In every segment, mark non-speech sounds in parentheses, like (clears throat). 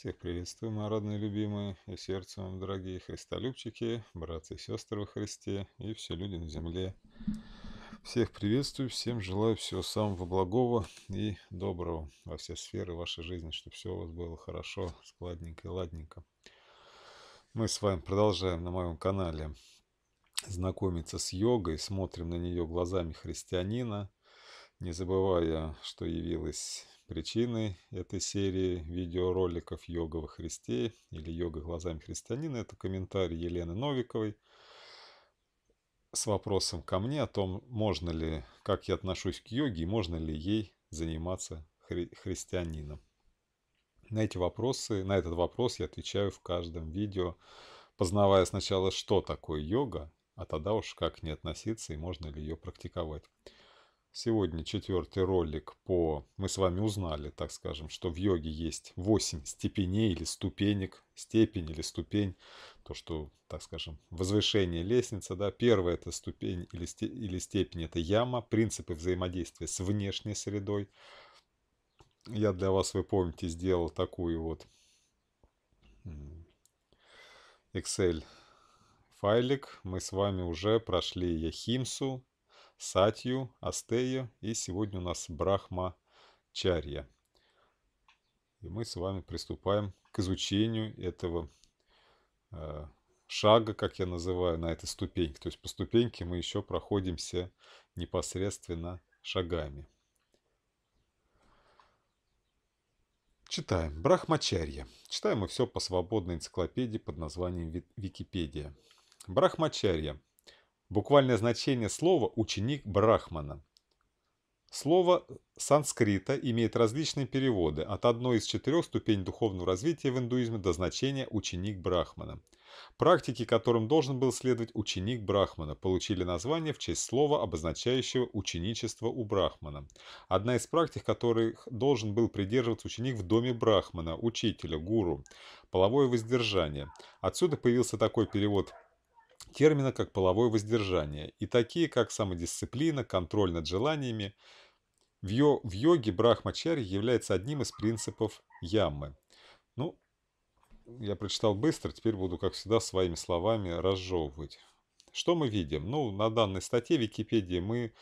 Всех приветствую, мои родные любимые и сердцем вам, дорогие христолюбчики, братцы и сестры во Христе и все люди на земле. Всех приветствую, всем желаю всего самого благого и доброго во все сферы вашей жизни, чтобы все у вас было хорошо, складненько и ладненько. Мы с вами продолжаем на моем канале знакомиться с йогой, смотрим на нее глазами христианина, не забывая, что явилась Причиной этой серии видеороликов «Йога во Христе» или «Йога глазами христианина» — это комментарий Елены Новиковой с вопросом ко мне о том, можно ли, как я отношусь к йоге и можно ли ей заниматься хри- христианином. На эти вопросы, на этот вопрос я отвечаю в каждом видео, познавая сначала, что такое йога, а тогда уж как к ней относиться и можно ли ее практиковать. Сегодня четвертый ролик по... Мы с вами узнали, так скажем, что в йоге есть 8 степеней или ступенек, степень или ступень, то, что, так скажем, возвышение лестницы, да, первая это ступень или, сте, или степень, это яма, принципы взаимодействия с внешней средой. Я для вас, вы помните, сделал такую вот Excel файлик. Мы с вами уже прошли Яхимсу, Сатью, Астею и сегодня у нас Брахма Чарья. И мы с вами приступаем к изучению этого э, шага, как я называю, на этой ступеньке. То есть по ступеньке мы еще проходимся непосредственно шагами. Читаем. Брахмачарья. Читаем мы все по свободной энциклопедии под названием Википедия. Брахмачарья Буквальное значение слова «ученик Брахмана». Слово санскрита имеет различные переводы от одной из четырех ступеней духовного развития в индуизме до значения «ученик Брахмана». Практики, которым должен был следовать ученик Брахмана, получили название в честь слова, обозначающего ученичество у Брахмана. Одна из практик, которых должен был придерживаться ученик в доме Брахмана, учителя, гуру – половое воздержание. Отсюда появился такой перевод – термина как половое воздержание и такие как самодисциплина, контроль над желаниями. В, йо, в йоге Брахмачарь является одним из принципов яммы. Ну, я прочитал быстро, теперь буду, как всегда, своими словами разжевывать. Что мы видим? Ну, на данной статье Википедии мы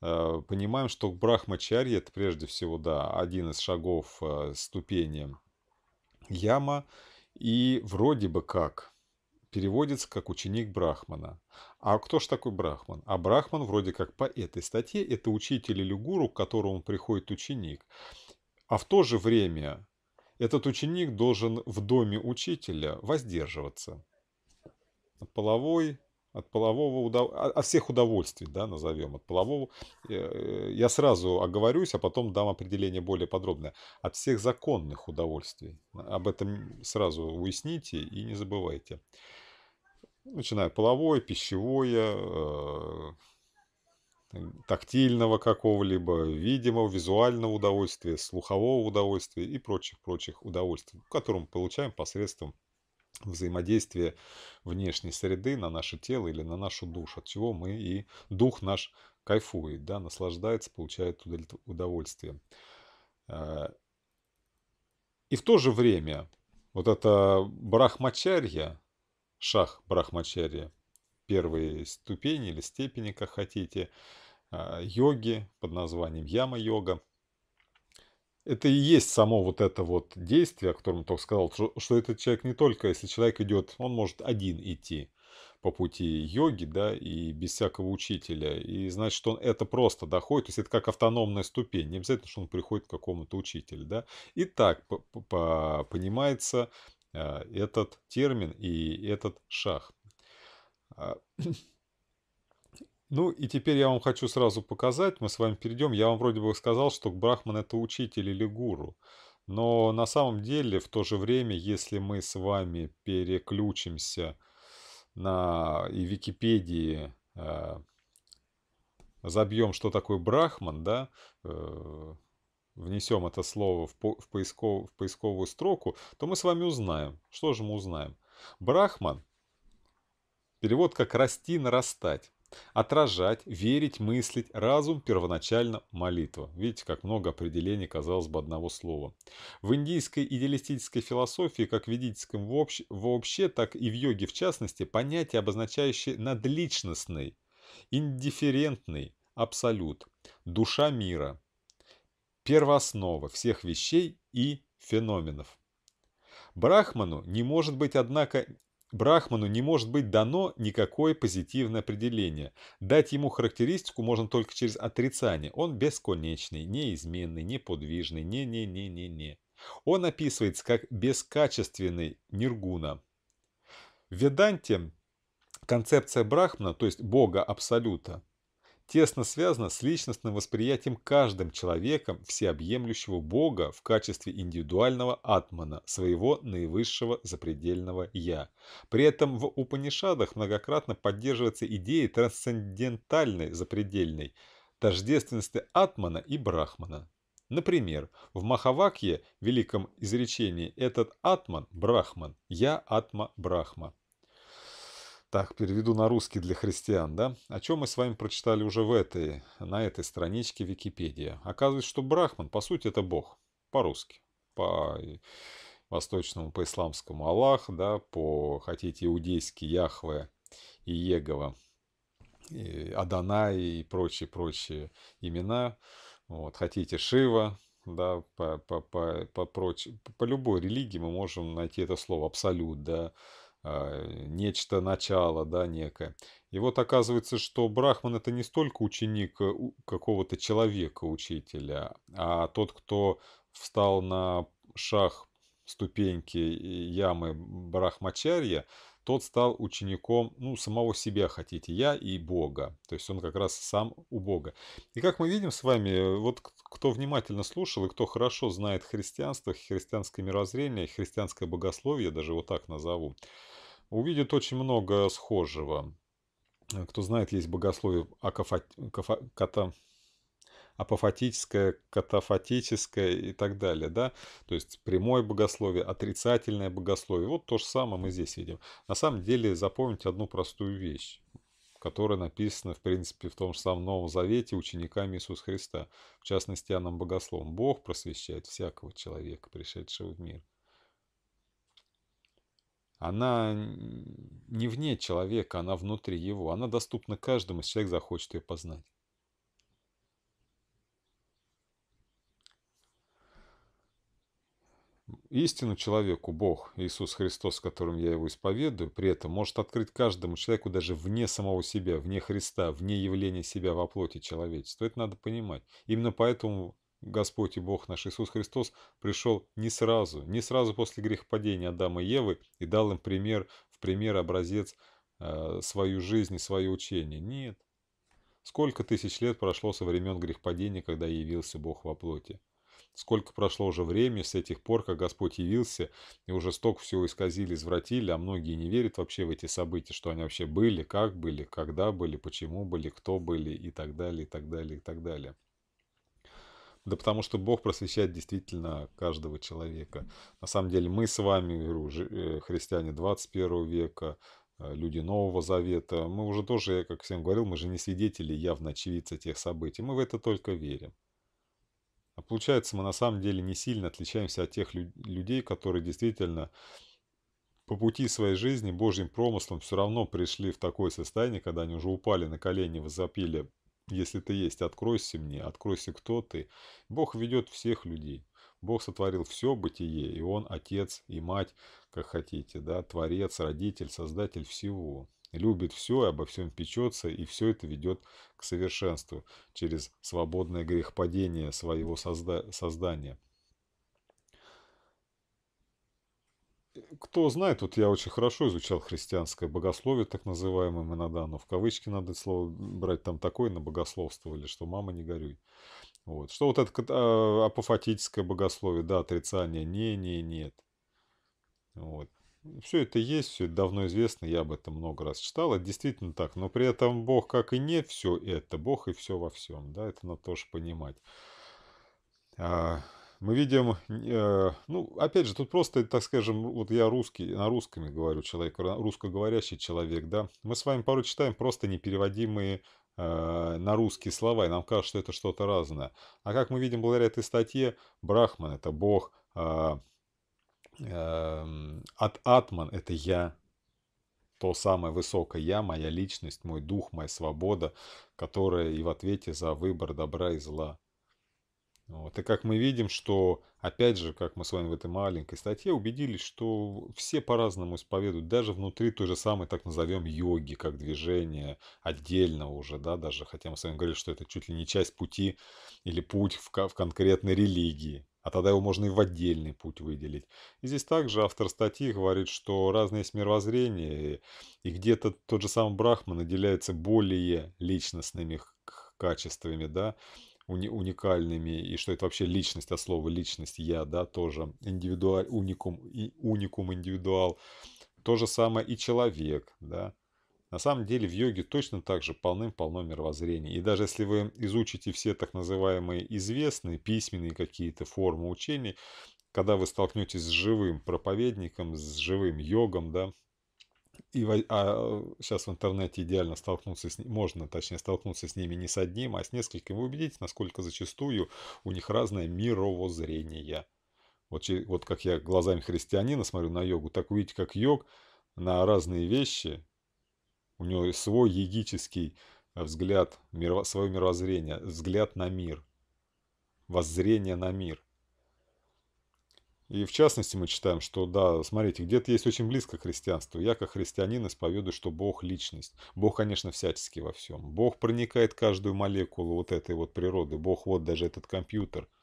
э, понимаем, что Брахмачарь это прежде всего, да, один из шагов э, ступени яма. И вроде бы как переводится как ученик Брахмана. А кто ж такой Брахман? А Брахман вроде как по этой статье это учитель или гуру, к которому приходит ученик. А в то же время этот ученик должен в доме учителя воздерживаться. Половой от полового удов... от всех удовольствий, да, назовем, от полового. Э, э, я сразу оговорюсь, а потом дам определение более подробное. От всех законных удовольствий. Об этом сразу уясните и не забывайте. Начиная половое, пищевое, э, тактильного какого-либо, видимого, визуального удовольствия, слухового удовольствия и прочих-прочих удовольствий, которые мы получаем посредством взаимодействие внешней среды на наше тело или на нашу душу, от чего мы и дух наш кайфует, да, наслаждается, получает удовольствие. Э, и в то же время вот это брахмачарья, шах брахмачарья, первые ступени или степени, как хотите, э, йоги под названием яма-йога – это и есть само вот это вот действие, о котором я только сказал, что, что этот человек не только, если человек идет, он может один идти по пути йоги, да, и без всякого учителя. И значит, что он это просто доходит, то есть это как автономная ступень. Не обязательно, что он приходит к какому-то учителю, да. И так понимается э, этот термин и этот шаг. А, (clears throat) Ну и теперь я вам хочу сразу показать, мы с вами перейдем. Я вам вроде бы сказал, что Брахман это учитель или гуру. Но на самом деле в то же время, если мы с вами переключимся на и Википедии, э, забьем, что такое Брахман, да, э, внесем это слово в, по, в, поисков, в поисковую строку, то мы с вами узнаем. Что же мы узнаем? Брахман, перевод как «расти, нарастать». Отражать, верить, мыслить, разум, первоначально молитва. Видите, как много определений, казалось бы, одного слова. В индийской идеалистической философии, как в ведическом вообще, вообще, так и в йоге в частности, понятие, обозначающее надличностный, индифферентный абсолют, душа мира, первооснова всех вещей и феноменов. Брахману не может быть, однако, Брахману не может быть дано никакое позитивное определение. Дать ему характеристику можно только через отрицание. Он бесконечный, неизменный, неподвижный, не-не-не-не-не. Он описывается как бескачественный ниргуна. В Веданте концепция Брахмана, то есть бога абсолюта, тесно связано с личностным восприятием каждым человеком всеобъемлющего Бога в качестве индивидуального атмана, своего наивысшего запредельного «я». При этом в Упанишадах многократно поддерживается идея трансцендентальной запредельной, тождественности атмана и брахмана. Например, в Махавакье, великом изречении, этот атман – брахман, я атма брахма. Так, переведу на русский для христиан, да? О чем мы с вами прочитали уже в этой, на этой страничке Википедия. Оказывается, что Брахман, по сути, это Бог. По-русски. По восточному, по исламскому Аллах, да, по, хотите, иудейский Яхве и Егова, и Адонай и прочие-прочие имена. Вот, хотите Шива, да, по, по, по, по, проч... по любой религии мы можем найти это слово абсолют, да, а, нечто начало, да, некое. И вот оказывается, что Брахман это не столько ученик э, какого-то человека, учителя, а тот, кто встал на шах ступеньки э, ямы Брахмачарья – тот стал учеником, ну, самого себя хотите, я и Бога. То есть он как раз сам у Бога. И как мы видим с вами, э, вот кто внимательно слушал и кто хорошо знает христианство, христианское мирозрение, христианское богословие, даже вот так назову, увидит очень много схожего. Э, кто знает, есть богословие акафа... кафа... ката апофатическое, катафатическое и так далее, да, то есть прямое богословие, отрицательное богословие, вот то же самое мы здесь видим. На самом деле запомните одну простую вещь которая написана, в принципе, в том же самом Новом Завете учениками Иисуса Христа, в частности, Иоанном Богословом. Бог просвещает всякого человека, пришедшего в мир. Она не вне человека, она внутри его. Она доступна каждому, если человек захочет ее познать. Истину человеку Бог, Иисус Христос, которым я его исповедую, при этом может открыть каждому человеку даже вне самого себя, вне Христа, вне явления себя во плоти человечества. Это надо понимать. Именно поэтому Господь и Бог наш Иисус Христос пришел не сразу, не сразу после грехопадения Адама и Евы и дал им пример, в пример образец э, свою жизнь и свое учение. Нет. Сколько тысяч лет прошло со времен грехопадения, когда явился Бог во плоти? Сколько прошло уже времени с тех пор, как Господь явился, и уже столько всего исказили, извратили, а многие не верят вообще в эти события, что они вообще были, как были, когда были, почему были, кто были и так далее, и так далее, и так далее. Да потому что Бог просвещает действительно каждого человека. На самом деле мы с вами, э, христиане 21 века, э, люди Нового Завета, мы уже тоже, я как всем говорил, мы же не свидетели явно очевидца тех событий, мы в это только верим. А получается, мы на самом деле не сильно отличаемся от тех людей, которые действительно по пути своей жизни Божьим промыслом все равно пришли в такое состояние, когда они уже упали на колени, возопили «Если ты есть, откройся мне, откройся, кто ты». Бог ведет всех людей. Бог сотворил все бытие, и Он отец и мать, как хотите, да, творец, родитель, создатель всего любит все, обо всем печется, и все это ведет к совершенству через свободное грехопадение своего созда создания. Кто знает, вот я очень хорошо изучал христианское богословие, так называемое иногда, но в кавычки надо слово брать, там такое на богословство или что «мама, не горюй». Вот. Что вот это а, апофатическое богословие, да, отрицание, не, не, нет. Вот все это есть, все это давно известно, я об этом много раз читал, это действительно так, но при этом Бог как и не все это, Бог и все во всем, да, это надо тоже понимать. А, мы видим, э, ну, опять же, тут просто, так скажем, вот я русский, на русском говорю человек, русскоговорящий человек, да, мы с вами порой читаем просто непереводимые э, на русские слова, и нам кажется, что это что-то разное. А как мы видим благодаря этой статье, Брахман – это Бог, э, Эм, от атман – это я, то самое высокое я, моя личность, мой дух, моя свобода, которая и в ответе за выбор добра и зла. Вот. И как мы видим, что, опять же, как мы с вами в этой маленькой статье убедились, что все по-разному исповедуют, даже внутри той же самой, так назовем, йоги, как движение отдельного уже, да, даже, хотя мы с вами говорили, что это чуть ли не часть пути или путь в, в конкретной религии а тогда его можно и в отдельный путь выделить. И здесь также автор статьи говорит, что разные есть мировоззрения, и где-то тот же самый Брахман наделяется более личностными качествами, да, уникальными, и что это вообще личность а слово личность, я, да, тоже индивидуал уникум, и уникум, индивидуал. То же самое и человек, да. На самом деле в йоге точно так же полным-полно мировоззрений. И даже если вы изучите все так называемые известные письменные какие-то формы учений, когда вы столкнетесь с живым проповедником, с живым йогом, да, и а сейчас в интернете идеально столкнуться с ним, можно, точнее, столкнуться с ними не с одним, а с несколькими. Вы убедитесь, насколько зачастую у них разное мировоззрение. Вот, вот как я глазами христианина смотрю на йогу, так увидите, как йог на разные вещи у него свой егический э, взгляд, миро, свое мировоззрение, взгляд на мир, воззрение на мир. И в частности мы читаем, что да, смотрите, где-то есть очень близко к христианству. Я как христианин исповедую, что Бог – личность. Бог, конечно, всячески во всем. Бог проникает каждую молекулу вот этой вот природы. Бог – вот даже этот компьютер –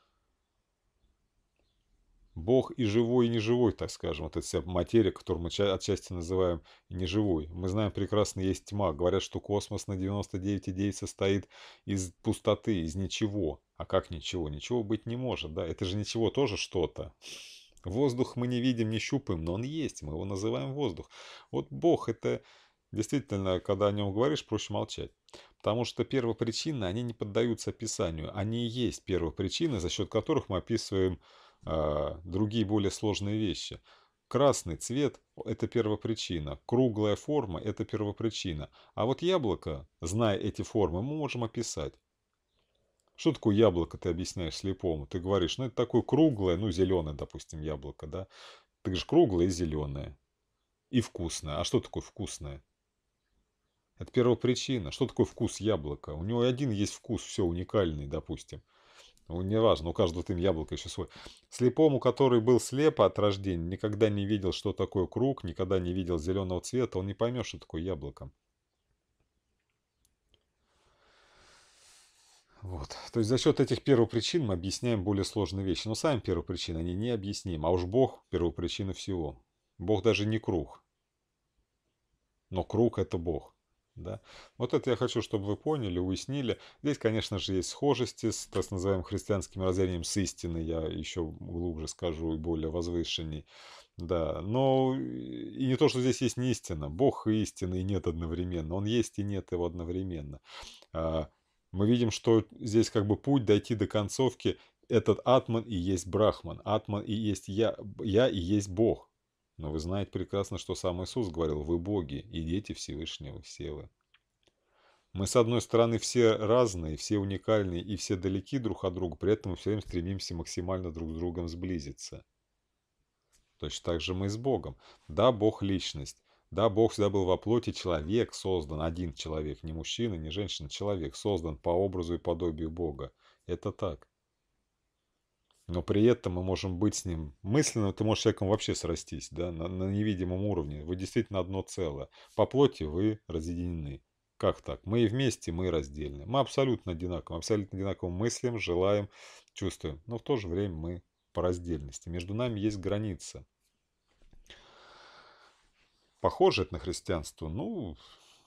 Бог и живой, и неживой, так скажем. Вот эта вся материя, которую мы отчасти называем неживой. Мы знаем прекрасно, есть тьма. Говорят, что космос на 99,9 состоит из пустоты, из ничего. А как ничего? Ничего быть не может, да? Это же ничего тоже что-то. Воздух мы не видим, не щупаем, но он есть, мы его называем воздух. Вот Бог это... Действительно, когда о нем говоришь, проще молчать. Потому что первопричины, они не поддаются описанию. Они и есть первопричины, за счет которых мы описываем а, другие более сложные вещи. Красный цвет – это первопричина, круглая форма – это первопричина. А вот яблоко, зная эти формы, мы можем описать. Что такое яблоко, ты объясняешь слепому? Ты говоришь, ну это такое круглое, ну зеленое, допустим, яблоко, да? Ты говоришь, круглое и зеленое. И вкусное. А что такое вкусное? Это первопричина. Что такое вкус яблока? У него один есть вкус, все уникальный, допустим. Ну, неважно, у каждого там яблоко еще свой. Слепому, который был слеп от рождения, никогда не видел, что такое круг, никогда не видел зеленого цвета, он не поймет, что такое яблоко. Вот. То есть за счет этих первопричин мы объясняем более сложные вещи. Но сами первопричины, они не объясним. А уж Бог – первопричина всего. Бог даже не круг. Но круг – это Бог. Да? Вот это я хочу, чтобы вы поняли, уяснили. Здесь, конечно же, есть схожести с так называемым христианским разделением с истиной, я еще глубже скажу и более возвышенней. Да, но и не то, что здесь есть не истина. Бог и истина и нет одновременно. Он есть и нет его одновременно. А, мы видим, что здесь как бы путь дойти до концовки этот атман и есть брахман, атман и есть я, я и есть Бог. Но вы знаете прекрасно, что сам Иисус говорил, вы боги и дети Всевышнего, все вы. Мы, с одной стороны, все разные, все уникальные и все далеки друг от друга, при этом мы все время стремимся максимально друг с другом сблизиться. Точно так же мы с Богом. Да, Бог – личность. Да, Бог всегда был во плоти человек, создан один человек, не мужчина, не женщина, человек, создан по образу и подобию Бога. Это так но при этом мы можем быть с ним мысленно, ты можешь с человеком вообще срастись, да, на, на невидимом уровне. Вы действительно одно целое. По плоти вы разъединены. Как так? Мы и вместе, мы раздельны. Мы абсолютно одинаковы, абсолютно одинаково мыслим, желаем, чувствуем. Но в то же время мы по раздельности. Между нами есть граница. Похоже это на христианство? Ну,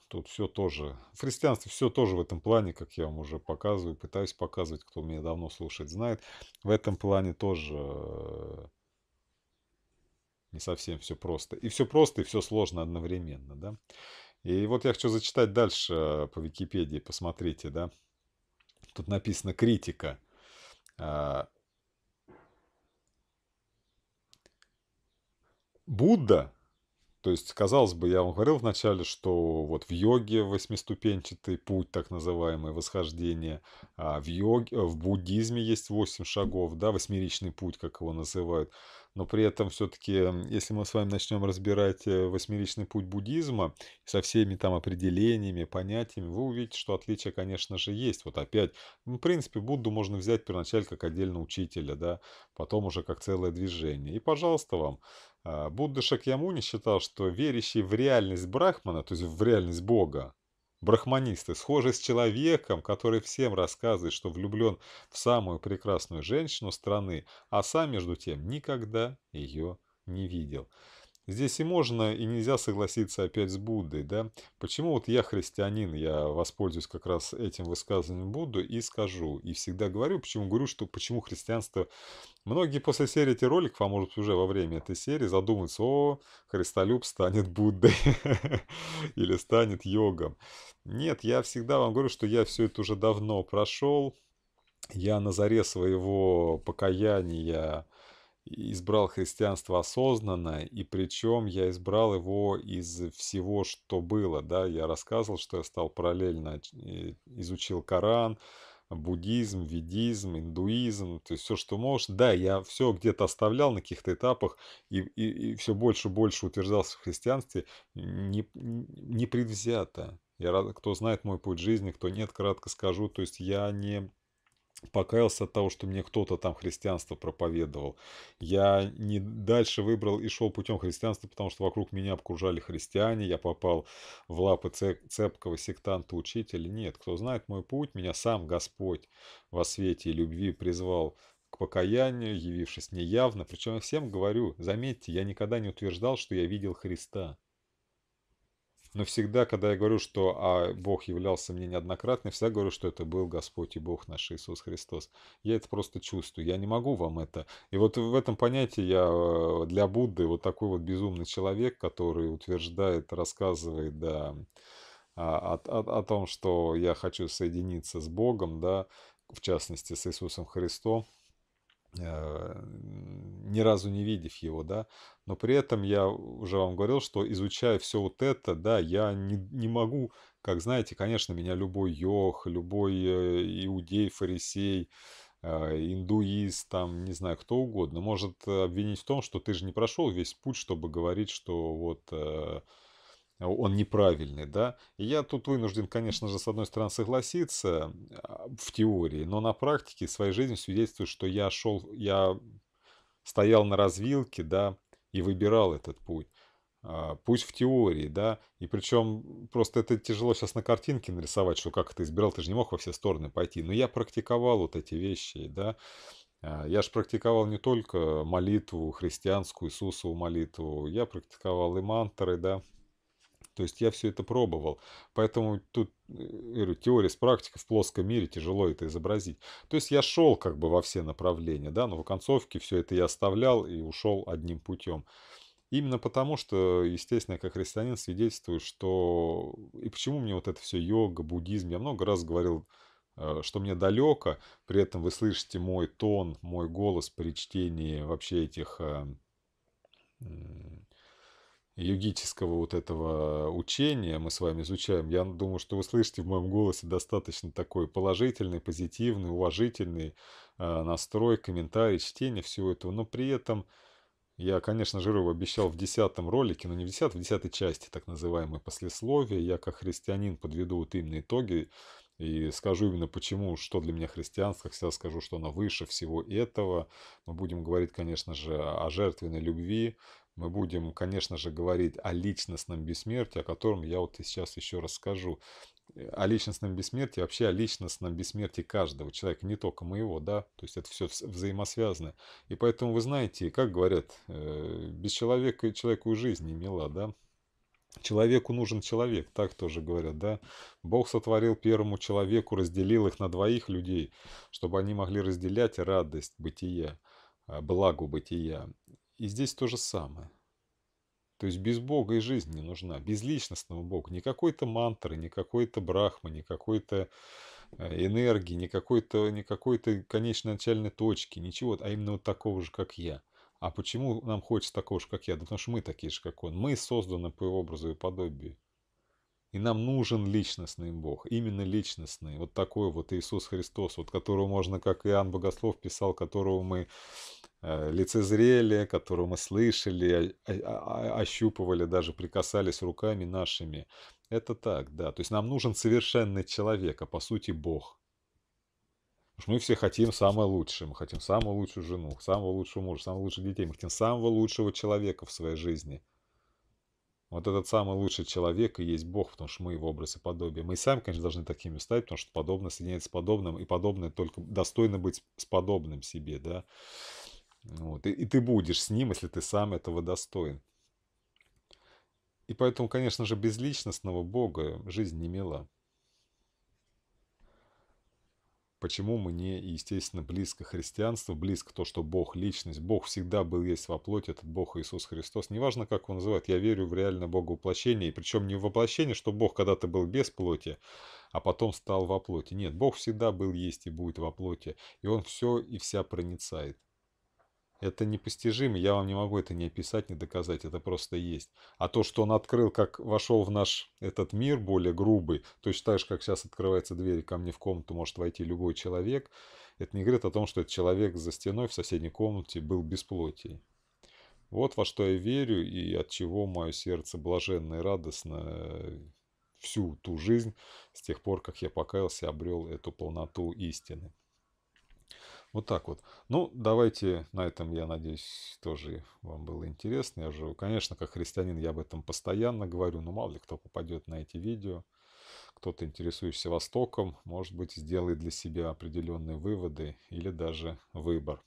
тут все тоже, в христианстве все тоже в этом плане, как я вам уже показываю, пытаюсь показывать, кто меня давно слушает, знает. В этом плане тоже э, не совсем все просто. И все просто, и все сложно одновременно, да. И вот я хочу зачитать дальше э, по Википедии, посмотрите, да. Тут написано «критика». А, Будда то есть, казалось бы, я вам говорил вначале, что вот в йоге восьмиступенчатый путь, так называемое восхождение, а в, йоге, в буддизме есть восемь шагов, да, восьмеричный путь, как его называют. Но при этом все-таки, если мы с вами начнем разбирать э, восьмеричный путь буддизма со всеми там определениями, понятиями, вы увидите, что отличия, конечно же, есть. Вот опять, ну, в принципе, Будду можно взять первоначально как отдельно учителя, да, потом уже как целое движение. И, пожалуйста, вам а, Будда Шакьямуни считал, что верящие в реальность Брахмана, то есть в реальность Бога, брахманисты, схожи с человеком, который всем рассказывает, что влюблен в самую прекрасную женщину страны, а сам, между тем, никогда ее не видел. Здесь и можно, и нельзя согласиться опять с Буддой, да? Почему вот я христианин, я воспользуюсь как раз этим высказыванием Будду и скажу, и всегда говорю, почему говорю, что почему христианство... Многие после серии этих роликов, а может уже во время этой серии, задумаются, о, христолюб станет Буддой (laughs) или станет йогом. Нет, я всегда вам говорю, что я все это уже давно прошел, я на заре своего покаяния избрал христианство осознанно, и причем я избрал его из всего, что было. Да? Я рассказывал, что я стал параллельно, э, изучил Коран, буддизм, ведизм, индуизм, то есть все, что можешь. Да, я все где-то оставлял на каких-то этапах и, и, и все больше и больше утверждался в христианстве не, не предвзято. Я, кто знает мой путь жизни, кто нет, кратко скажу, то есть я не покаялся от того, что мне кто-то там христианство проповедовал. Я не дальше выбрал и шел путем христианства, потому что вокруг меня окружали христиане, я попал в лапы цепкого сектанта-учителя. Нет, кто знает мой путь, меня сам Господь во свете и любви призвал к покаянию, явившись неявно. Причем я всем говорю, заметьте, я никогда не утверждал, что я видел Христа. Но всегда, когда я говорю, что а Бог являлся мне неоднократно, всегда говорю, что это был Господь и Бог наш Иисус Христос. Я это просто чувствую, я не могу вам это. И вот в этом понятии я э, для Будды вот такой вот безумный человек, который утверждает, рассказывает, да, о, а, о, о том, что я хочу соединиться с Богом, да, в частности с Иисусом Христом, Э, ни разу не видев его, да, но при этом я уже вам говорил, что изучая все вот это, да, я не, не могу, как знаете, конечно, меня любой йох, любой э, иудей, фарисей, э, индуист, там, не знаю, кто угодно, может обвинить в том, что ты же не прошел весь путь, чтобы говорить, что вот а, он неправильный, да. И я тут вынужден, конечно же, с одной стороны согласиться а, в теории, но на практике своей жизни свидетельствует, что я шел, я стоял на развилке, да, и выбирал этот путь. А, Пусть в теории, да, и причем просто это тяжело сейчас на картинке нарисовать, что как это избирал, ты же не мог во все стороны пойти, но я практиковал вот эти вещи, да, я же практиковал не только молитву христианскую, Иисусову молитву, я практиковал и мантры, да, то есть я все это пробовал. Поэтому тут э, говорю, теория с практикой в плоском мире тяжело это изобразить. То есть я шел как бы во все направления, да, но в концовке все это я оставлял и ушел одним путем. Именно потому, что, естественно, я как христианин свидетельствую, что... И почему мне вот это все йога, буддизм, я много раз говорил, э, что мне далеко, при этом вы слышите мой тон, мой голос при чтении вообще этих э, йогического вот этого э, учения мы с вами изучаем, я думаю, что вы слышите в моем голосе достаточно такой положительный, позитивный, уважительный э, настрой, комментарий, чтение всего этого, но при этом я, конечно, Жирову обещал в десятом ролике, но не в десятом, а в десятой части так называемой послесловие. Я как христианин подведу вот именно итоги и скажу именно почему, что для меня христианство, всегда скажу, что оно выше всего этого. Мы будем говорить, конечно же, о жертвенной любви, мы будем, конечно же, говорить о личностном бессмертии, о котором я вот сейчас еще расскажу. Э, о личностном бессмертии, вообще о личностном бессмертии каждого человека, не только моего, да, то есть это все взаимосвязано. И поэтому вы знаете, как говорят, э, без человека человеку жизнь не мила, да, Человеку нужен человек, так тоже говорят, да? Бог сотворил первому человеку, разделил их на двоих людей, чтобы они могли разделять радость бытия, а, благо бытия. И здесь то же самое. То есть без Бога и жизнь не нужна, без личностного Бога. Ни какой-то мантры, ни какой-то брахмы, ни какой-то э, энергии, ни какой-то ни какой конечной начальной точки, ничего, а именно вот такого же, как я. А почему нам хочется такого же, как я? Да потому что мы такие же, как он. Мы созданы по его образу и подобию. И нам нужен личностный Бог, именно личностный, вот такой вот Иисус Христос, вот которого можно, как Иоанн Богослов писал, которого мы э, лицезрели, которого мы слышали, а, а, а, ощупывали, даже прикасались руками нашими. Это так, да. То есть нам нужен совершенный человек, а по сути Бог. Потому что мы все хотим самое лучшее. Мы хотим самую лучшую жену, самого лучшего мужа, самого лучших детей. Мы хотим самого лучшего человека в своей жизни – вот этот самый лучший человек и есть Бог, потому что мы его образ и подобие. Мы и сами, конечно, должны такими стать, потому что подобное соединяется с подобным, и подобное только достойно быть с подобным себе, да. Вот. И, и ты будешь с ним, если ты сам этого достоин. И поэтому, конечно же, без личностного Бога жизнь не мила. Почему мне, естественно, близко христианство, близко то, что Бог – личность. Бог всегда был, есть во плоти, этот Бог Иисус Христос. Неважно, как его называют, я верю в реальное Бога воплощение. И причем не в воплощение, что Бог когда-то был без плоти, а потом стал во плоти. Нет, Бог всегда был, есть и будет во плоти. И Он все и вся проницает. Это непостижимо, я вам не могу это не описать, не доказать, это просто есть. А то, что он открыл, как вошел в наш этот мир более грубый, точно так же, как сейчас открывается дверь ко мне в комнату, может войти любой человек, это не говорит о том, что этот человек за стеной в соседней комнате был бесплотий. Вот во что я верю и от чего мое сердце блаженно и радостно всю ту жизнь с тех пор, как я покаялся, обрел эту полноту истины. Вот так вот. Ну, давайте на этом, я надеюсь, тоже вам было интересно. Я же, конечно, как христианин, я об этом постоянно говорю, но мало ли кто попадет на эти видео. Кто-то, интересующийся Востоком, может быть, сделает для себя определенные выводы или даже выбор.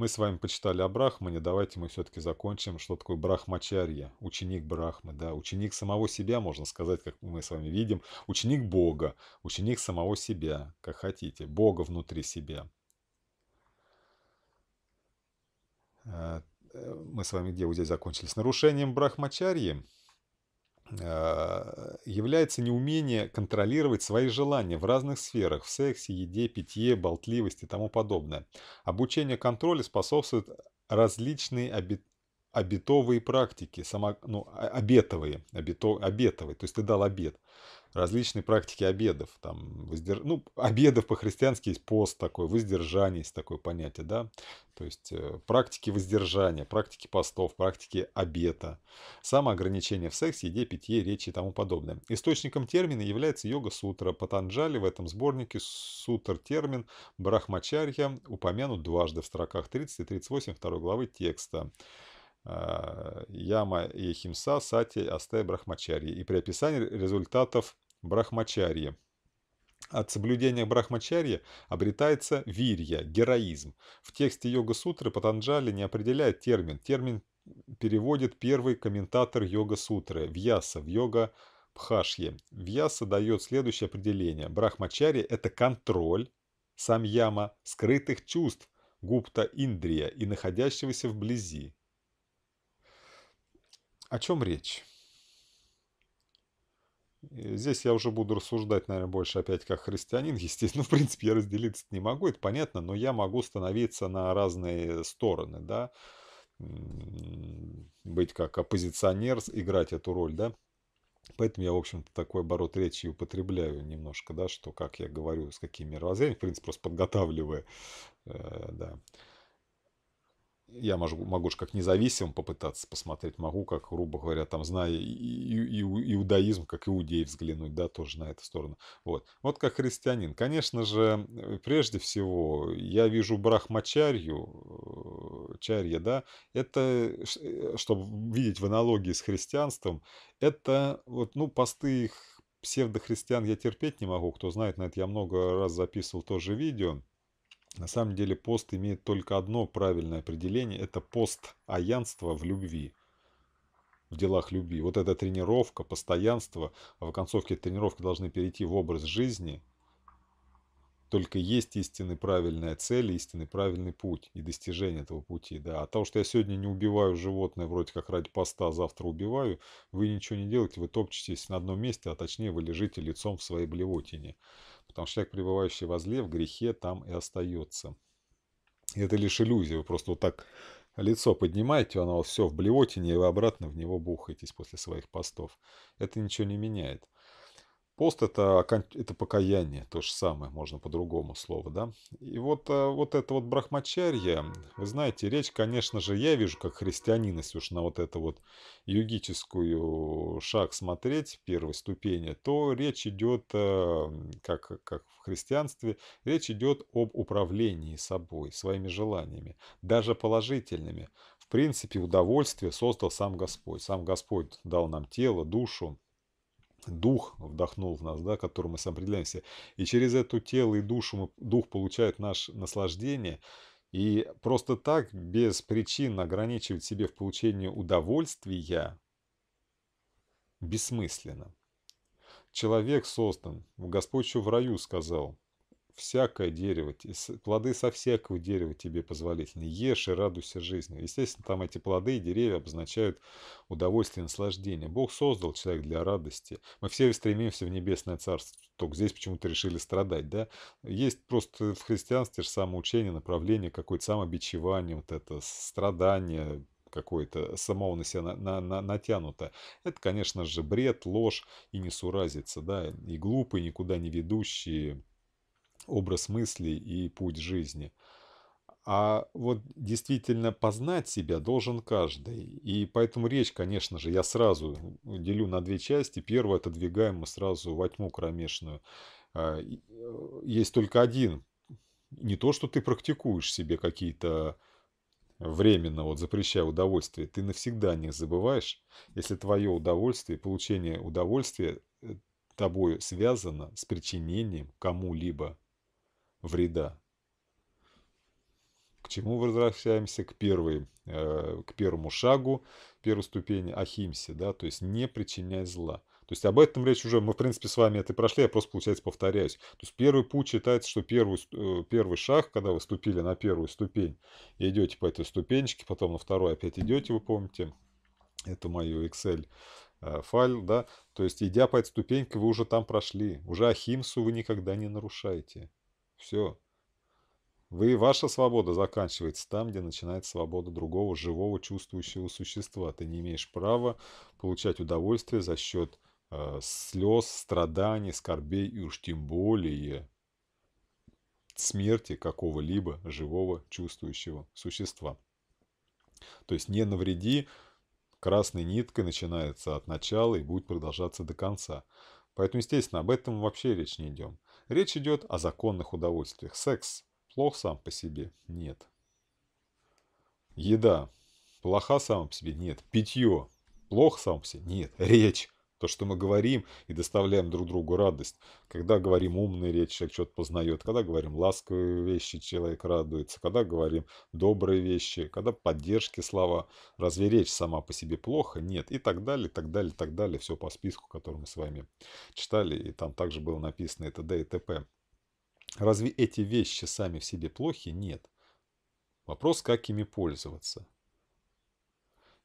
Мы с вами почитали о Брахмане, давайте мы все-таки закончим, что такое Брахмачарья, ученик Брахмы, да, ученик самого себя, можно сказать, как мы с вами видим, ученик Бога, ученик самого себя, как хотите, Бога внутри себя. Э, э, мы с вами где вот здесь закончили? С нарушением Брахмачарьи Э, является неумение контролировать свои желания в разных сферах, в сексе, еде, питье, болтливости и тому подобное. Обучение контроля способствует различные обетовые практики, само, ну, обетовые, обето, обетовые, то есть ты дал обед, различные практики обедов, там, воздерж... ну, обедов по-христиански есть пост такой, воздержание есть такое понятие, да, то есть э, практики воздержания, практики постов, практики обета, самоограничение в сексе, еде, питье, речи и тому подобное. Источником термина является йога-сутра. Патанджали в этом сборнике сутр-термин брахмачарья упомянут дважды в строках 30 и 38 второй главы текста. А, яма и Химса, Сати, Асте, Брахмачарьи и при описании результатов Брахмачарьи. От соблюдения брахмачарья обретается вирья, героизм. В тексте йога-сутры Патанджали не определяет термин. Термин переводит первый комментатор йога-сутры, вьяса, в йога Пхашье. Вьяса дает следующее определение. Брахмачарья – это контроль, сам яма скрытых чувств, гупта индрия и находящегося вблизи, о чем речь? Э, здесь я уже буду рассуждать, наверное, больше опять как христианин. (laughs) Естественно, ну, в принципе, я разделиться не могу, это понятно, но я могу становиться на разные стороны, да, быть как оппозиционер, играть эту роль, да. Поэтому я, в общем-то, такой оборот речи употребляю немножко, да, что, как я говорю, с какими мировоззрениями, в принципе, просто подготавливая, э, да, я могу, могу же как независим попытаться посмотреть, могу, как, грубо говоря, там, зная и, и, и, иудаизм, как иудей взглянуть, да, тоже на эту сторону. Вот. Вот как христианин. Конечно же, э, прежде всего, я вижу брахмачарью, э, чарья, да, это, э, чтобы видеть в аналогии с христианством, это вот, ну, посты их псевдохристиан я терпеть не могу. Кто знает, на это я много раз записывал тоже видео на самом деле пост имеет только одно правильное определение. Это пост аянства в любви. В делах любви. Вот эта тренировка, постоянство, а в концовке тренировки должны перейти в образ жизни. Только есть истинный правильная цель, истинный правильный путь и достижение этого пути. Да. А того, что я сегодня не убиваю животное, вроде как ради поста, а завтра убиваю, вы ничего не делаете, вы топчетесь на одном месте, а точнее вы лежите лицом в своей блевотине. Потому что человек, пребывающий во зле, в грехе, там и остается. И это лишь иллюзия. Вы просто вот так лицо поднимаете, оно все в блевотине, и вы обратно в него бухаетесь после своих постов. Это ничего не меняет. Пост это, это покаяние, то же самое, можно по-другому слово, да. И вот, э, вот это вот брахмачарья, вы знаете, речь, конечно же, я вижу как христианин, если уж на вот это вот югическую шаг смотреть, первой ступени, то речь идет, э, как, как в христианстве, речь идет об управлении собой, своими желаниями, даже положительными. В принципе, удовольствие создал сам Господь. Сам Господь дал нам тело, душу, дух вдохнул в нас, да, которым мы сопределяемся. И через эту тело и душу мы, дух получает наше наслаждение. И просто так, без причин ограничивать себе в получении удовольствия, бессмысленно. Человек создан, Господь еще в раю сказал, всякое дерево, плоды со всякого дерева тебе позволительны. Ешь и радуйся жизни. Естественно, там эти плоды и деревья обозначают удовольствие и наслаждение. Бог создал человек для радости. Мы все стремимся в небесное царство, только здесь почему-то решили страдать, да? Есть просто в христианстве же самоучение, направление, какое-то самобичевание, вот это страдание, какое-то самого на себя на, на, на, натянуто. Это, конечно же, бред, ложь и несуразица, да, и глупые, никуда не ведущие образ мыслей и путь жизни. А вот действительно познать себя должен каждый. И поэтому речь, конечно же, я сразу делю на две части. Первую отодвигаем мы сразу во тьму кромешную. А, э, есть только один. Не то, что ты практикуешь себе какие-то временно вот запрещая удовольствие, ты навсегда не забываешь, если твое удовольствие, получение удовольствия э, тобой связано с причинением кому-либо вреда. К чему возвращаемся? К, первой, э, к первому шагу, первой ступени Ахимсе, да, то есть не причинять зла. То есть об этом речь уже, мы в принципе с вами это прошли, я просто, получается, повторяюсь. То есть первый путь считается, что первый, э, первый шаг, когда вы ступили на первую ступень, идете по этой ступенечке, потом на второй опять идете, вы помните, это мою Excel э, файл, да, то есть идя по этой ступеньке, вы уже там прошли, уже Ахимсу вы никогда не нарушаете. Все. Вы, ваша свобода заканчивается там, где начинается свобода другого живого чувствующего существа. Ты не имеешь права получать удовольствие за счет э, слез, страданий, скорбей и уж тем более смерти какого-либо живого чувствующего существа. То есть не навреди, красной ниткой начинается от начала и будет продолжаться до конца. Поэтому, естественно, об этом вообще речь не идем. Речь идет о законных удовольствиях. Секс плох сам по себе? Нет. Еда плоха сам по себе? Нет. Питье плохо сам по себе? Нет. Речь то, что мы говорим и доставляем друг другу радость. Когда говорим умные речи, человек что-то познает. Когда говорим ласковые вещи, человек радуется. Когда говорим добрые вещи. Когда поддержки слова. Разве речь сама по себе плохо? Нет. И так далее, и так далее, и так далее. Все по списку, который мы с вами читали. И там также было написано это Д и т.п. Разве эти вещи сами в себе плохи? Нет. Вопрос, как ими пользоваться.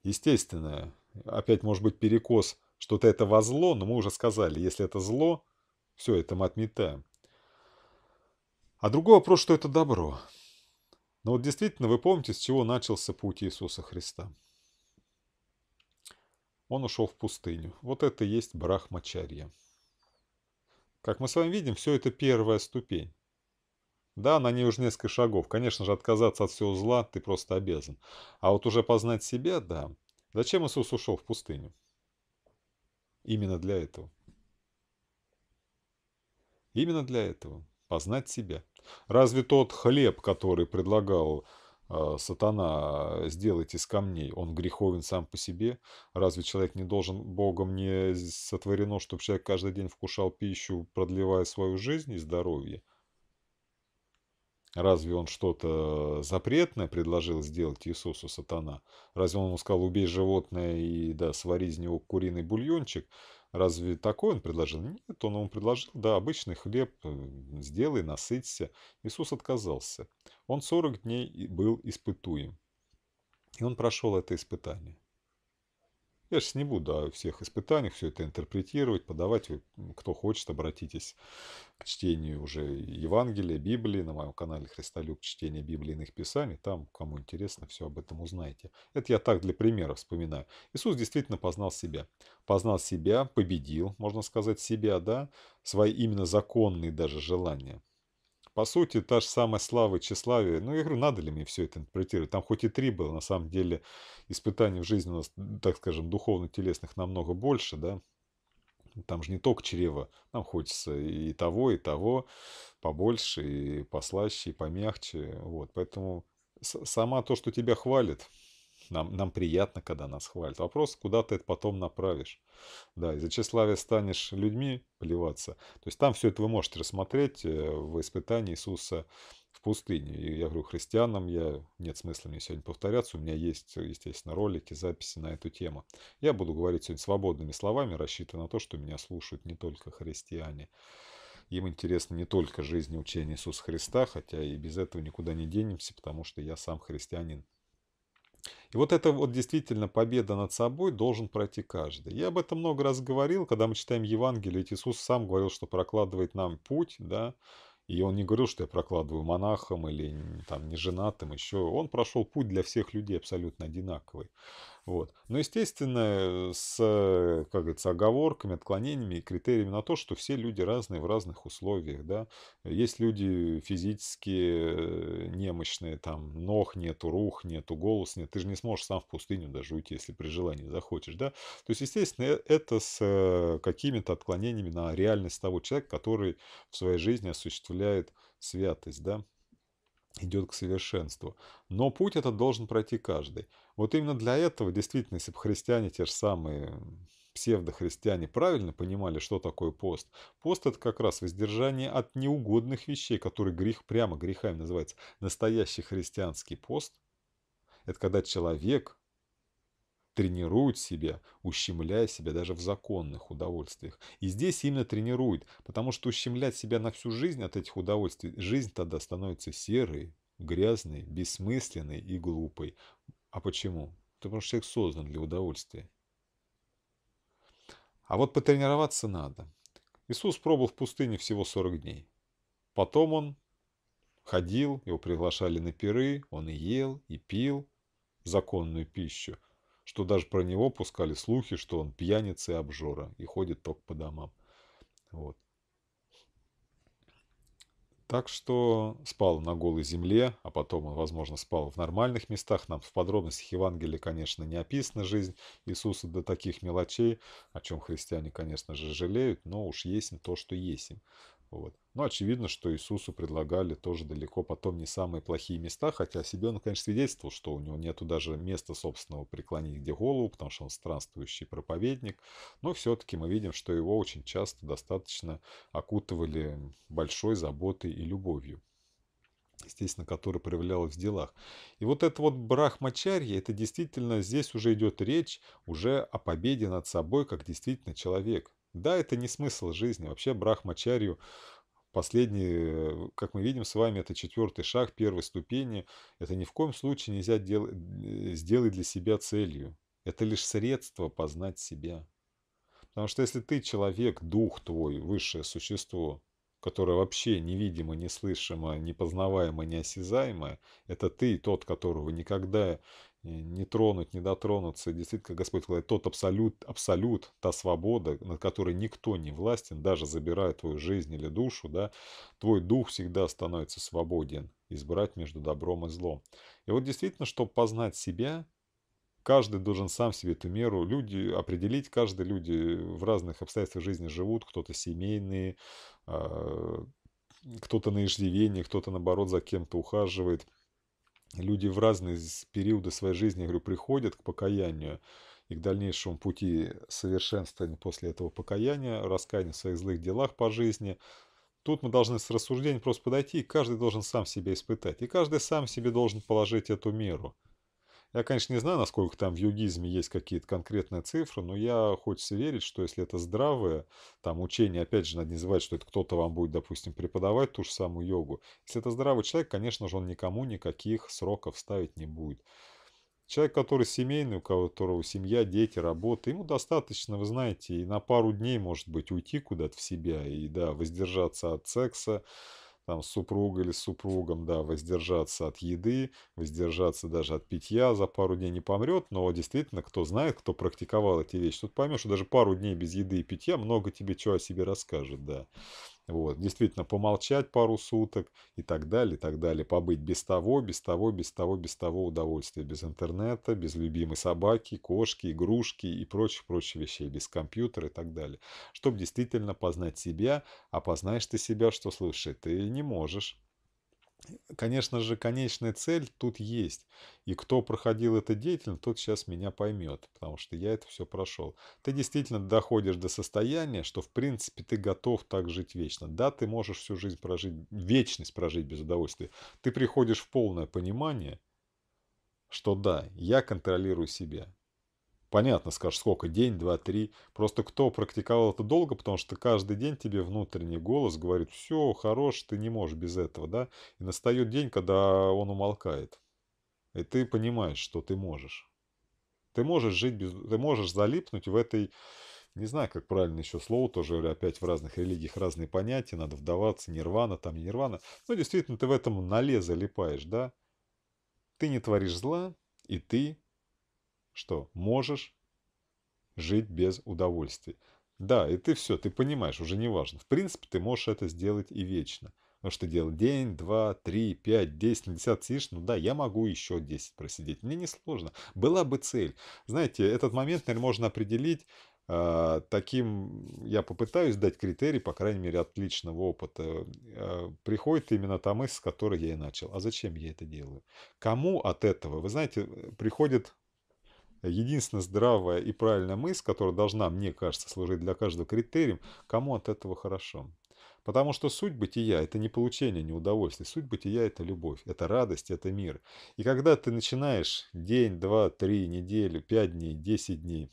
Естественно, опять может быть перекос что-то это во зло, но мы уже сказали, если это зло, все это мы отметаем. А другой вопрос, что это добро. Но ну, вот действительно, вы помните, с чего начался путь Иисуса Христа? Он ушел в пустыню. Вот это и есть брахмачарья. Как мы с вами видим, все это первая ступень. Да, на ней уже несколько шагов. Конечно же, отказаться от всего зла ты просто обязан. А вот уже познать себя, да. Зачем Иисус ушел в пустыню? Именно для этого. Именно для этого. Познать себя. Разве тот хлеб, который предлагал э, сатана сделать из камней, он греховен сам по себе? Разве человек не должен, Богом не сотворено, чтобы человек каждый день вкушал пищу, продлевая свою жизнь и здоровье? Разве он что-то запретное предложил сделать Иисусу сатана? Разве он ему сказал, убей животное и да, свари из него куриный бульончик? Разве такое он предложил? Нет, он ему предложил, да, обычный хлеб, э, сделай, насыться. Иисус отказался. Он 40 дней был испытуем. И он прошел это испытание. Я же не буду о всех испытаниях все это интерпретировать, подавать. Кто хочет, обратитесь к чтению уже Евангелия, Библии. На моем канале Христолюб чтение Библии иных писаний. Там, кому интересно, все об этом узнаете. Это я так для примера вспоминаю. Иисус действительно познал себя. Познал себя, победил, можно сказать, себя, да, свои именно законные даже желания. По сути, та же самая слава и тщеславие. Ну, я говорю, надо ли мне все это интерпретировать? Там хоть и три было, на самом деле, испытаний в жизни у нас, так скажем, духовно-телесных намного больше, да. Там же не только чрево, нам хочется и того, и того, побольше, и послаще, и помягче. Вот, поэтому сама то, что тебя хвалит, нам, нам приятно, когда нас хвалят. Вопрос, куда ты это потом направишь. Да, из-за тщеславия станешь людьми плеваться. То есть там все это вы можете рассмотреть э, в испытании Иисуса в пустыне. И я говорю, христианам я нет смысла мне сегодня повторяться. У меня есть, естественно, ролики, записи на эту тему. Я буду говорить сегодня свободными словами, рассчитывая на то, что меня слушают не только христиане. Им интересно не только жизнь и учение Иисуса Христа, хотя и без этого никуда не денемся, потому что я сам христианин и вот это вот действительно победа над собой должен пройти каждый. Я об этом много раз говорил, когда мы читаем Евангелие, ведь Иисус сам говорил, что прокладывает нам путь, да, и он не говорил, что я прокладываю монахом или там неженатым еще. Он прошел путь для всех людей абсолютно одинаковый. Вот. Но, естественно, с, э, как говорится, оговорками, отклонениями и критериями на то, что все люди разные в разных условиях, да. Есть люди физически э, немощные, там, ног нету, рух нету, голос нет. Ты же не сможешь сам в пустыню даже уйти, если при желании захочешь, да. То есть, естественно, э, это с какими-то отклонениями на реальность того человека, который в своей жизни осуществляет святость, да идет к совершенству. Но путь этот должен пройти каждый. Вот именно для этого, действительно, если бы христиане, те же самые псевдохристиане, правильно понимали, что такое пост, пост – это как раз воздержание от неугодных вещей, которые грех, прямо грехами называется. Настоящий христианский пост – это когда человек тренирует себя, ущемляя себя даже в законных удовольствиях. И здесь именно тренирует, потому что ущемлять себя на всю жизнь от этих удовольствий, жизнь тогда становится серой, грязной, бессмысленной и глупой. А почему? Потому что человек создан для удовольствия. А вот потренироваться надо. Иисус пробыл в пустыне всего 40 дней. Потом он ходил, его приглашали на пиры, он и ел, и пил законную пищу – что даже про него пускали слухи, что он пьяница и обжора и ходит только по домам. Вот. Так что спал на голой земле, а потом он, возможно, спал в нормальных местах. Нам в подробностях Евангелия, конечно, не описана жизнь Иисуса до таких мелочей, о чем христиане, конечно же, жалеют, но уж есть то, что есть. Вот. Но очевидно, что Иисусу предлагали тоже далеко потом не самые плохие места, хотя о себе он, конечно, свидетельствовал, что у него нету даже места собственного преклонить где голову, потому что он странствующий проповедник. Но все-таки мы видим, что его очень часто достаточно окутывали большой заботой и любовью естественно, которая проявлялась в делах. И вот это вот брахмачарья, это действительно здесь уже идет речь уже о победе над собой, как действительно человек. Да, это не смысл жизни. Вообще брахмачарью Последний, как мы видим с вами, это четвертый шаг первой ступени. Это ни в коем случае нельзя дел... Э, сделать для себя целью. Это лишь средство познать себя. Потому что если ты человек, дух твой, высшее существо, которое вообще невидимо, неслышимо, непознаваемо, неосязаемо, это ты, тот, которого никогда не тронуть, не дотронуться. И действительно, Господь говорит, тот абсолют, абсолют, та свобода, над которой никто не властен, даже забирая твою жизнь или душу, да, твой дух всегда становится свободен, избрать между добром и злом. И вот действительно, чтобы познать себя, каждый должен сам себе эту меру, люди определить, каждый люди в разных обстоятельствах жизни живут, кто-то семейные, а, кто-то на иждивении, кто-то наоборот за кем-то ухаживает – люди в разные периоды своей жизни, я говорю, приходят к покаянию и к дальнейшему пути совершенствования после этого покаяния, раскаяния в своих злых делах по жизни. Тут мы должны с рассуждением просто подойти, и каждый должен сам себя испытать, и каждый сам себе должен положить эту меру. Я, конечно, не знаю, насколько там в югизме есть какие-то конкретные цифры, но я хочется верить, что если это здравое, там учение, опять же, надо не забывать, что это кто-то вам будет, допустим, преподавать ту же самую йогу. Если это здравый человек, конечно же, он никому никаких сроков ставить не будет. Человек, который семейный, у которого семья, дети, работа, ему достаточно, вы знаете, и на пару дней, может быть, уйти куда-то в себя и, да, воздержаться от секса, там супруга или супругом, да, воздержаться от еды, воздержаться даже от питья, за пару дней не помрет, но действительно, кто знает, кто практиковал эти вещи, тут поймешь, что даже пару дней без еды и питья много тебе чего о себе расскажет, да. Вот, действительно, помолчать пару суток и так далее, и так далее. Побыть без того, без того, без того, без того удовольствия. Без интернета, без любимой собаки, кошки, игрушки и прочих-прочих вещей. Без компьютера и так далее. Чтобы действительно познать себя. А познаешь ты себя, что, слушай, ты не можешь конечно же, конечная цель тут есть. И кто проходил это деятельно, тот сейчас меня поймет, потому что я это все прошел. Ты действительно доходишь до состояния, что в принципе ты готов так жить вечно. Да, ты можешь всю жизнь прожить, вечность прожить без удовольствия. Ты приходишь в полное понимание, что да, я контролирую себя. Понятно, скажешь, сколько, день, два, три. Просто кто практиковал это долго, потому что каждый день тебе внутренний голос говорит, все, хорош, ты не можешь без этого, да? И настает день, когда он умолкает. И ты понимаешь, что ты можешь. Ты можешь жить без... Ты можешь залипнуть в этой... Не знаю, как правильно еще слово, тоже опять в разных религиях разные понятия, надо вдаваться, нирвана, там не нирвана. Ну, действительно, ты в этом нале залипаешь, да? Ты не творишь зла, и ты что можешь жить без удовольствий. Да, и ты все, ты понимаешь, уже не важно. В принципе, ты можешь это сделать и вечно. Потому что ты делал день, два, три, пять, десять, пятьдесят сидишь, ну да, я могу еще десять просидеть. Мне не сложно. Была бы цель. Знаете, этот момент, наверное, можно определить а, таким, я попытаюсь дать критерий, по крайней мере, отличного опыта. А, приходит именно та мысль, с которой я и начал. А зачем я это делаю? Кому от этого? Вы знаете, приходит единственная здравая и правильная мысль, которая должна, мне кажется, служить для каждого критерием, кому от этого хорошо. Потому что суть бытия – это не получение неудовольствия, суть бытия – это любовь, это радость, это мир. И когда ты начинаешь день, два, три, неделю, пять дней, десять дней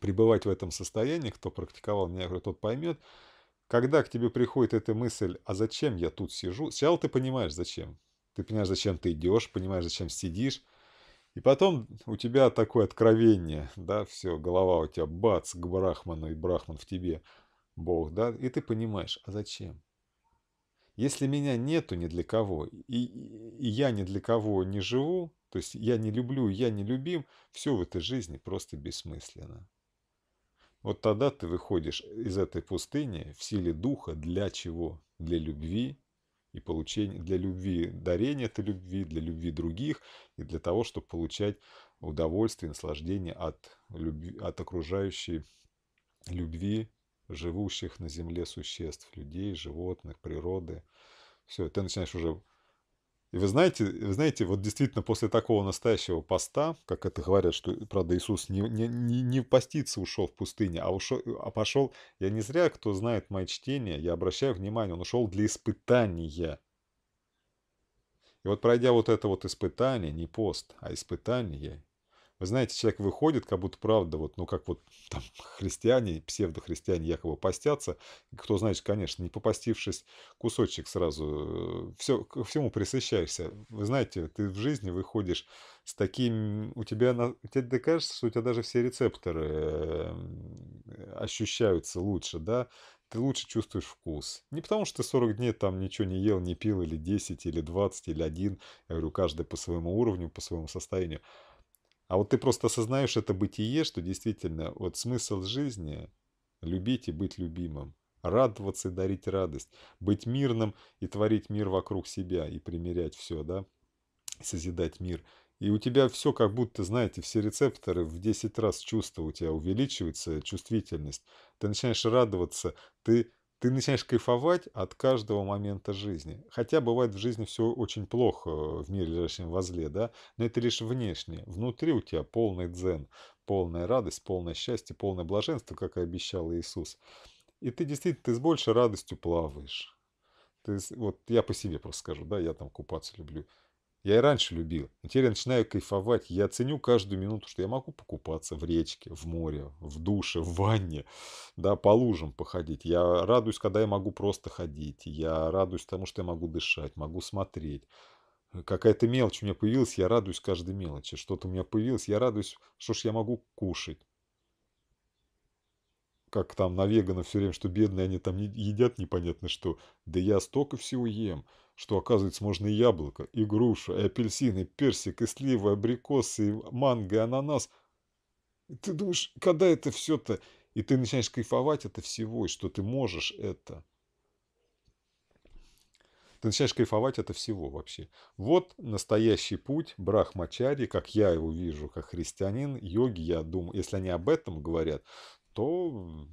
пребывать в этом состоянии, кто практиковал меня, говорю, тот поймет, когда к тебе приходит эта мысль, а зачем я тут сижу, сначала ты понимаешь, зачем. Ты понимаешь, зачем ты идешь, понимаешь, зачем сидишь, и потом у тебя такое откровение, да, все, голова у тебя бац к Брахману, и Брахман в тебе Бог, да, и ты понимаешь, а зачем? Если меня нету ни для кого, и, и я ни для кого не живу, то есть я не люблю, я не любим, все в этой жизни просто бессмысленно. Вот тогда ты выходишь из этой пустыни в силе духа для чего? Для любви, и получение для любви, дарения этой любви, для любви других и для того, чтобы получать удовольствие, наслаждение от, любви, от окружающей любви живущих на земле существ, людей, животных, природы. Все, ты начинаешь уже и вы знаете, вы знаете, вот действительно после такого настоящего поста, как это говорят, что, правда, Иисус не, не, не, не поститься ушел в пустыне, а, ушел, а пошел, я не зря, кто знает мое чтение, я обращаю внимание, он ушел для испытания. И вот пройдя вот это вот испытание, не пост, а испытание, вы знаете, человек выходит, как будто правда, вот, ну как вот там (laughs) христиане, псевдохристиане якобы постятся. Кто знает, конечно, не попастившись кусочек сразу, э, все, ко всему присыщаешься. Вы знаете, ты в жизни выходишь с таким... У тебя, на, тебе кажется, что у тебя даже все рецепторы э, ощущаются лучше, да? ты лучше чувствуешь вкус. Не потому, что ты 40 дней там ничего не ел, не пил, или 10, или 20, или 1. Я говорю, каждый по своему уровню, по своему состоянию. А вот ты просто осознаешь это бытие, что действительно вот смысл жизни – любить и быть любимым, радоваться и дарить радость, быть мирным и творить мир вокруг себя и примерять все, да, созидать мир. И у тебя все как будто, знаете, все рецепторы в 10 раз чувства у тебя увеличивается, чувствительность. Ты начинаешь радоваться, ты ты начинаешь кайфовать от каждого момента жизни. Хотя бывает в жизни все очень плохо э, в мире лежащем возле, да, но это лишь внешнее. Внутри у тебя полный дзен, полная радость, полное счастье, полное блаженство, как и обещал Иисус. И ты действительно ты с большей радостью плаваешь. Ты, вот я по себе просто скажу, да, я там купаться люблю. Я и раньше любил, но теперь я начинаю кайфовать. Я ценю каждую минуту, что я могу покупаться в речке, в море, в душе, в ванне, да, по лужам походить. Я радуюсь, когда я могу просто ходить. Я радуюсь тому, что я могу дышать, могу смотреть. Какая-то мелочь у меня появилась, я радуюсь каждой мелочи. Что-то у меня появилось, я радуюсь, что ж я могу кушать как там на веганов все время, что бедные они там едят непонятно что. Да я столько всего ем что, оказывается, можно и яблоко, и грушу, и апельсин, и персик, и сливы, и абрикосы, и манго, и ананас. И ты думаешь, когда это все-то? И ты начинаешь кайфовать это всего, и что ты можешь это. Ты начинаешь кайфовать это всего вообще. Вот настоящий путь Брахмачари, как я его вижу, как христианин, йоги, я думаю, если они об этом говорят, то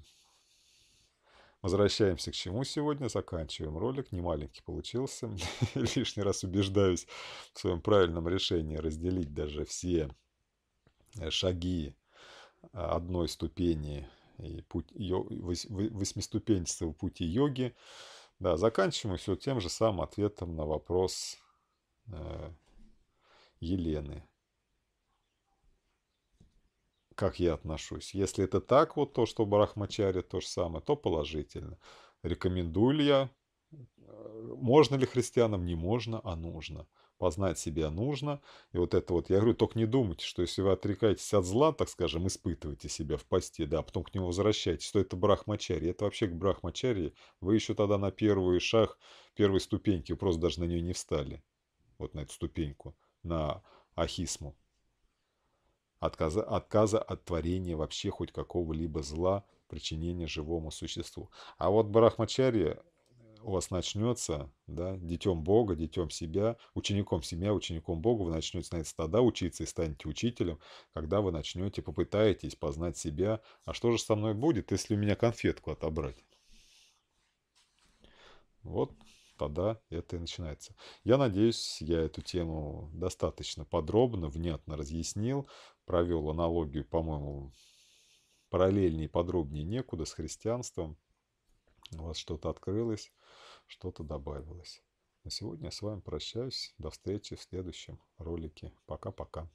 Возвращаемся к чему сегодня, заканчиваем ролик, не маленький получился, (laughs) лишний раз убеждаюсь в своем правильном решении разделить даже все э, шаги а, одной ступени и восьмиступенчатого пути йоги. Да, заканчиваем все тем же самым ответом на вопрос э, Елены как я отношусь. Если это так, вот то, что в Брахмачаре то же самое, то положительно. Рекомендую ли я? Э, можно ли христианам? Не можно, а нужно. Познать себя нужно. И вот это вот, я говорю, только не думайте, что если вы отрекаетесь от зла, так скажем, испытывайте себя в посте, да, а потом к нему возвращайтесь, что это брахмачарья. Это вообще к Брахмачарии. Вы еще тогда на первый шаг, первой ступеньки, просто даже на нее не встали. Вот на эту ступеньку, на ахисму отказа, отказа от творения вообще хоть какого-либо зла, причинения живому существу. А вот Брахмачарья э, у вас начнется, да, детем Бога, детем себя, учеником семья, учеником Бога, вы начнете, знаете, тогда учиться и станете учителем, когда вы начнете, попытаетесь познать себя, а что же со мной будет, если у меня конфетку отобрать? Вот тогда это и начинается. Я надеюсь, я эту тему достаточно подробно, внятно разъяснил провел аналогию, по-моему, параллельнее, подробнее некуда с христианством. У вас что-то открылось, что-то добавилось. На сегодня я с вами прощаюсь. До встречи в следующем ролике. Пока-пока.